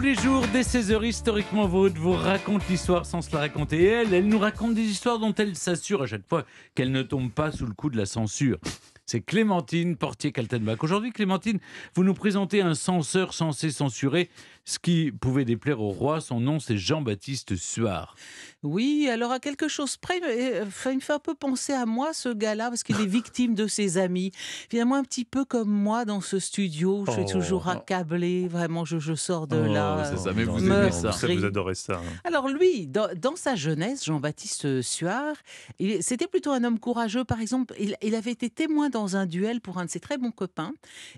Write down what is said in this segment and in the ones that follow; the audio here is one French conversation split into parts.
tous les jours, dès 16h, historiquement vôtre, vous raconte l'histoire sans se la raconter. Et elle, elle nous raconte des histoires dont elle s'assure à chaque fois qu'elle ne tombe pas sous le coup de la censure. C'est Clémentine Portier-Kaltenbach. Aujourd'hui, Clémentine, vous nous présentez un censeur censé censurer ce qui pouvait déplaire au roi. Son nom, c'est Jean-Baptiste Suard. Oui, alors à quelque chose près, euh, il me fait un peu penser à moi, ce gars-là, parce qu'il est victime de ses amis. Finalement, un petit peu comme moi dans ce studio. Je suis oh. toujours accablé. Vraiment, je, sors de oh, là. Euh, vous aimez ça. adorez ça. Hein. Alors lui, dans, sa jeunesse, Jean-Baptiste Suard, c'était plutôt un homme courageux. Par exemple, il, il avait été témoin dans dans un duel pour un de ses très bons copains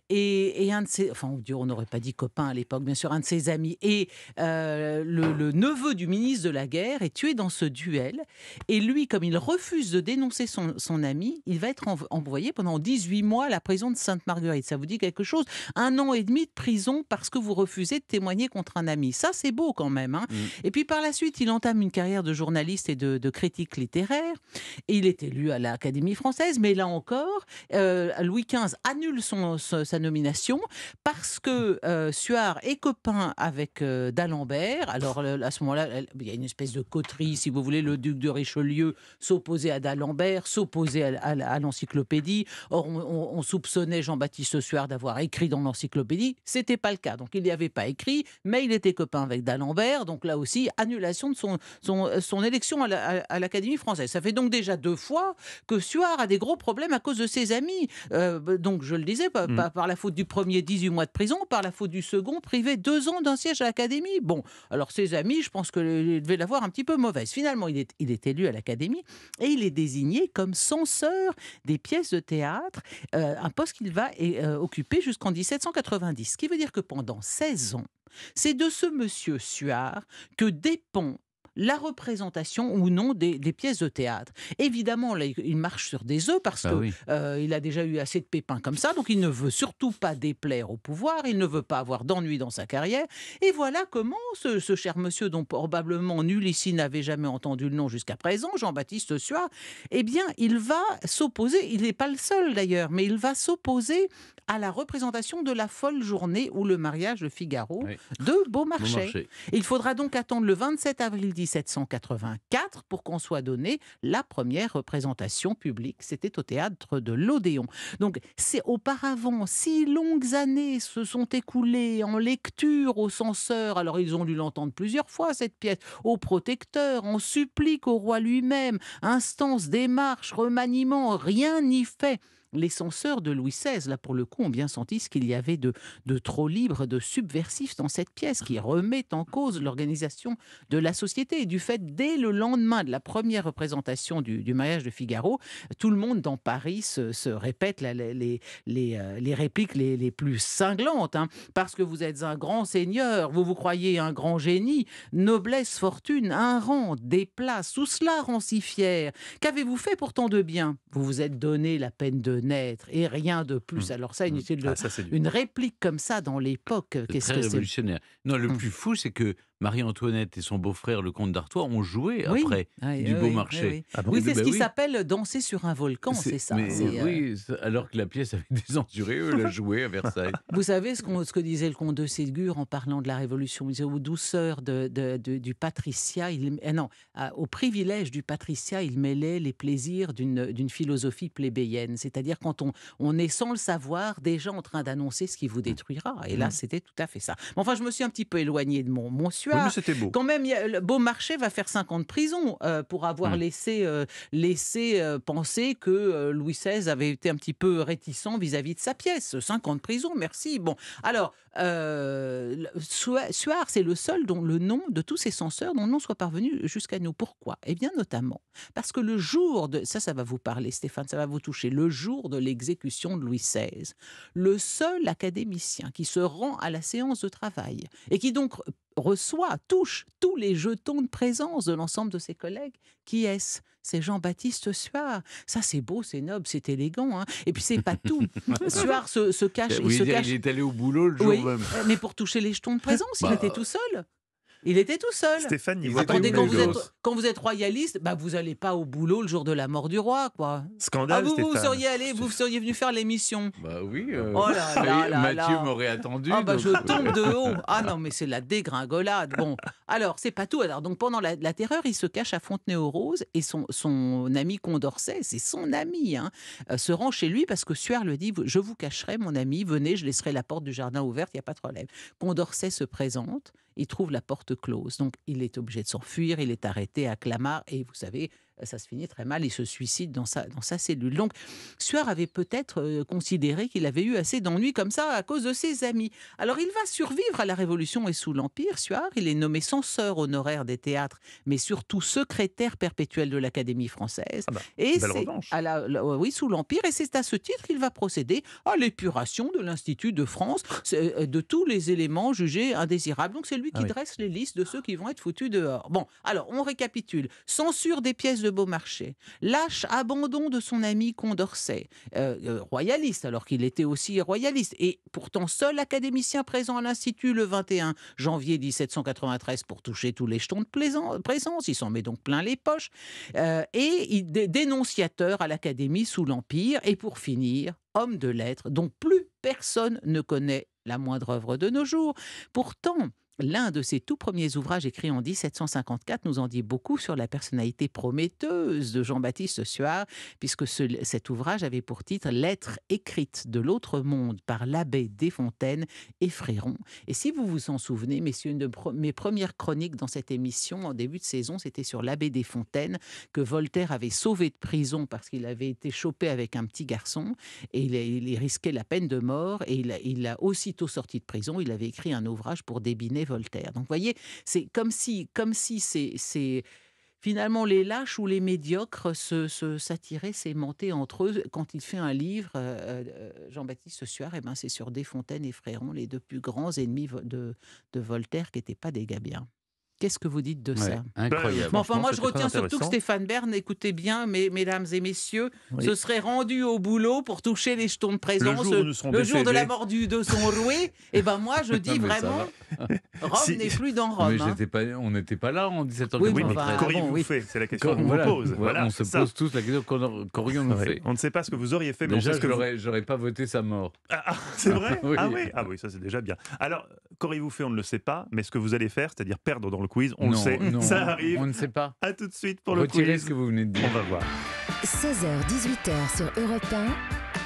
et, un de ses, enfin on n'aurait pas dit copain à l'époque, bien sûr, un de ses amis et euh, le, neveu du ministre de la guerre est tué dans ce duel et lui, comme il refuse de dénoncer son, ami, il va être envoyé pendant 18 mois à la prison de Sainte-Marguerite. Ça vous dit quelque chose Un an et demi de prison parce que vous refusez de témoigner contre un ami. Ça, c'est beau quand même. Hein. Mm. Et puis par la suite, il entame une carrière de journaliste et de, de critique littéraire. Et il est élu à l'Académie française, mais là encore, euh, Louis XV annule sa nomination parce que euh, Suard est copain avec euh, d'Alembert. Alors à ce moment-là, il y a une espèce de coterie, si vous voulez, le duc de Richelieu s'opposait à d'Alembert, s'opposait à, l'encyclopédie. Or, on, soupçonnait Jean-Baptiste Suard d'avoir écrit dans l'encyclopédie. C'était pas le cas. Donc, il n'y avait pas écrit, mais il était copain avec d'Alembert. Donc, là aussi, annulation de son, élection à l'Académie française. Ça fait donc déjà deux fois que Suard a des gros problèmes à cause de ses amis. Euh, donc, je le disais, pas, mm. par la faute du premier 18 mois de prison, par la faute du second, privé deux ans d'un siège à l'Académie. Bon, alors ses amis, je pense qu'il devait l'avoir un petit peu mauvaise. Finalement, il est, élu à l'Académie et il est désigné comme censeur des pièces de théâtre, euh, un poste qu'il va euh, occuper jusqu'en 1790. Ce qui veut dire que pendant 16 ans, c'est de ce monsieur Suard que dépend la représentation ou non des, pièces de théâtre. Évidemment, il marche sur des œufs parce qu'il bah que euh, a déjà eu assez de pépins comme ça, donc il ne veut surtout pas déplaire au pouvoir, il ne veut pas avoir d'ennuis dans sa carrière. Et voilà comment ce, cher monsieur, dont probablement nul ici n'avait jamais entendu le nom jusqu'à présent, Jean-Baptiste Suard, eh bien, il va s'opposer, il n'est pas le seul d'ailleurs, mais il va s'opposer à la représentation de la folle journée ou le mariage de Figaro de Beaumarchais. Il faudra donc attendre le 27 avril 1784 pour qu'on soit donné la première représentation publique. C'était au théâtre de l'Odéon. Donc, c'est auparavant, si longues années se sont écoulées en lecture au censeurs Alors, ils ont dû l'entendre plusieurs fois, cette pièce, au protecteur, en supplique au roi lui-même, instance, démarche, remaniement, rien n'y fait les censeurs de Louis XVI, là pour le coup, ont bien senti ce qu'il y avait de, de trop libre, de subversif dans cette pièce, qui remet en cause l'organisation de la société. Et du fait, dès le lendemain de la première représentation du, du mariage de Figaro, tout le monde dans Paris se, répète les, euh, les, répliques les, plus cinglantes, hein. parce que vous êtes un grand seigneur, vous vous croyez un grand génie, noblesse, fortune, un rang, des places, tout cela rend si fier. Qu'avez-vous fait pour tant de bien Vous vous êtes donné la peine de naître et rien de plus. Mmh. Alors ça, mmh. ah, une réplique comme ça dans l'époque, qu'est-ce que c'est révolutionnaire. Non, le mmh. plus fou, c'est que Marie-Antoinette et son beau-frère, le comte d'Artois, ont joué après ah, eh du beau marché. Eh oui, ah, c'est eh ce ben qui s'appelle Danser sur un volcan, c'est ça. Euh, oui, alors que la pièce avait des censurée, eux la jouaient à Versailles. Vous savez ce, ce, que disait le comte de Ségur en parlant de la Révolution Il disait aux douceurs de, du patriciat, il, non, au privilège du patriciat, il mêlait les plaisirs d'une philosophie plébéienne. C'est-à-dire quand on, on est sans le savoir déjà en train d'annoncer ce qui vous détruira. Et là, mmh. c'était tout à fait ça. Enfin, je me suis un petit peu éloigné de mon, monsieur c'était beau. Quand même, Beau Beaumarchais va faire 5 prisons euh, pour avoir mm. laissé, euh, laisser euh, penser que Louis XVI avait été un petit peu réticent vis-à-vis de sa pièce. 5 ans de prison, merci. Bon, alors, Suard, c'est le seul dont le nom de tous ces censeurs dont le nom soit parvenu jusqu'à nous. Pourquoi Eh bien, notamment parce que le jour de. Ça, ça va vous parler, Stéphane, ça va vous toucher. Le jour de l'exécution de Louis XVI, le seul académicien qui se rend à la séance de travail et qui donc reçoit, touche tous les jetons de présence de l'ensemble de ses collègues. Qui est-ce C'est Jean-Baptiste Suard. Ça, c'est beau, c'est noble, c'est élégant. Hein. Et puis, c'est pas tout. Suard se, cache, il est allé au boulot le jour Mais pour toucher les jetons de présence, il bah, était tout seul. Il était tout seul. Stéphane, Attendez, quand vous, êtes, quand vous, êtes, royaliste, bah vous n'allez pas au boulot le jour de la mort du roi, quoi. Scandale. Ah, vous, seriez allé, vous seriez venu faire l'émission. Bah oui. Euh, oh Mathieu m'aurait attendu. Ah bah, je euh, tombe de haut. Ah non, mais c'est la dégringolade. Bon, alors c'est pas tout. Alors donc pendant la, terreur, il se cache à Fontenay-aux-Roses et son, ami Condorcet, c'est son ami, hein, euh, se rend chez lui parce que Suard le dit Je vous cacherai, mon ami, venez, je laisserai la porte du jardin ouverte, il n'y a pas de problème. Condorcet se présente il trouve la porte close. Donc il est obligé de s'enfuir, il est arrêté à Clamart et vous savez, euh, ça se finit très mal. Il se suicide dans sa, cellule. Donc, Suard avait peut-être euh, considéré qu'il avait eu assez d'ennuis comme ça à cause de ses amis. Alors, il va survivre à la Révolution et sous l'Empire. Suard, il est nommé censeur honoraire des théâtres, mais surtout secrétaire perpétuel de l'Académie française. Ah bah, et c'est à la, oui, sous l'Empire. Et c'est à ce titre qu'il va procéder à l'épuration de l'Institut de France euh, de tous les éléments jugés indésirables. Donc, c'est lui ah qui dresse les listes de ceux qui vont être foutus dehors. Bon, alors, on récapitule. Censure des pièces de Beaumarchais, lâche abandon de son ami Condorcet, euh, euh, royaliste alors qu'il était aussi royaliste, et pourtant seul académicien présent à l'Institut le 21 janvier 1793 pour toucher tous les jetons de présence, il s'en met donc plein les poches, euh, et dénonciateur à l'Académie sous l'Empire, et pour finir, homme de lettres dont plus personne ne connaît la moindre œuvre de nos jours. Pourtant, L'un de ses tout premiers ouvrages écrits en 1754 nous en dit beaucoup sur la personnalité prometteuse de Jean-Baptiste Suard, puisque cet ouvrage avait pour titre Lettre écrite de l'autre monde par l'abbé Desfontaines et Fréron. Et si vous vous en souvenez, messieurs, mes premières chroniques dans cette émission en début de saison, c'était sur l'abbé Desfontaines que Voltaire avait sauvé de prison parce qu'il avait été chopé avec un petit garçon et il, risquait la peine de mort et il il a aussitôt sorti de prison. Il avait écrit un ouvrage pour débiner Voltaire. Donc, vous voyez, c'est comme si, comme si c'est finalement les lâches ou les médiocres se, s'attiraient, s'aimantaient entre eux. Quand il fait un livre, euh, euh, Jean-Baptiste Suard, et eh ben, c'est sur Desfontaines et Fréron, les deux plus grands ennemis de, Voltaire qui n'étaient pas des Gabiens. Qu'est-ce que vous dites de ça Incroyable. enfin, moi, je retiens surtout que Stéphane Bern, écoutez bien, mesdames et messieurs, se serait rendu au boulot pour toucher les jetons de présence le jour, de la mort du, de son roué. et eh ben moi, je dis vraiment, Rome n'est plus dans Rome. Hein. on n'était pas là en 17 ans. Oui, mais C'est la question qu'on pose. on se pose tous la question qu'aurions-nous fait On ne sait pas ce que vous auriez fait. Mais déjà, je n'aurais pas voté sa mort. Ah, ah, c'est vrai ah, ah oui, ça c'est déjà bien. Alors, qu'auriez-vous fait On ne le sait pas, mais ce que vous allez faire, c'est-à-dire perdre dans le on sait, ça arrive. On ne sait pas. À tout de suite pour le quiz. ce que vous venez de dire. On va voir. 16h, 18h sur Europe 1.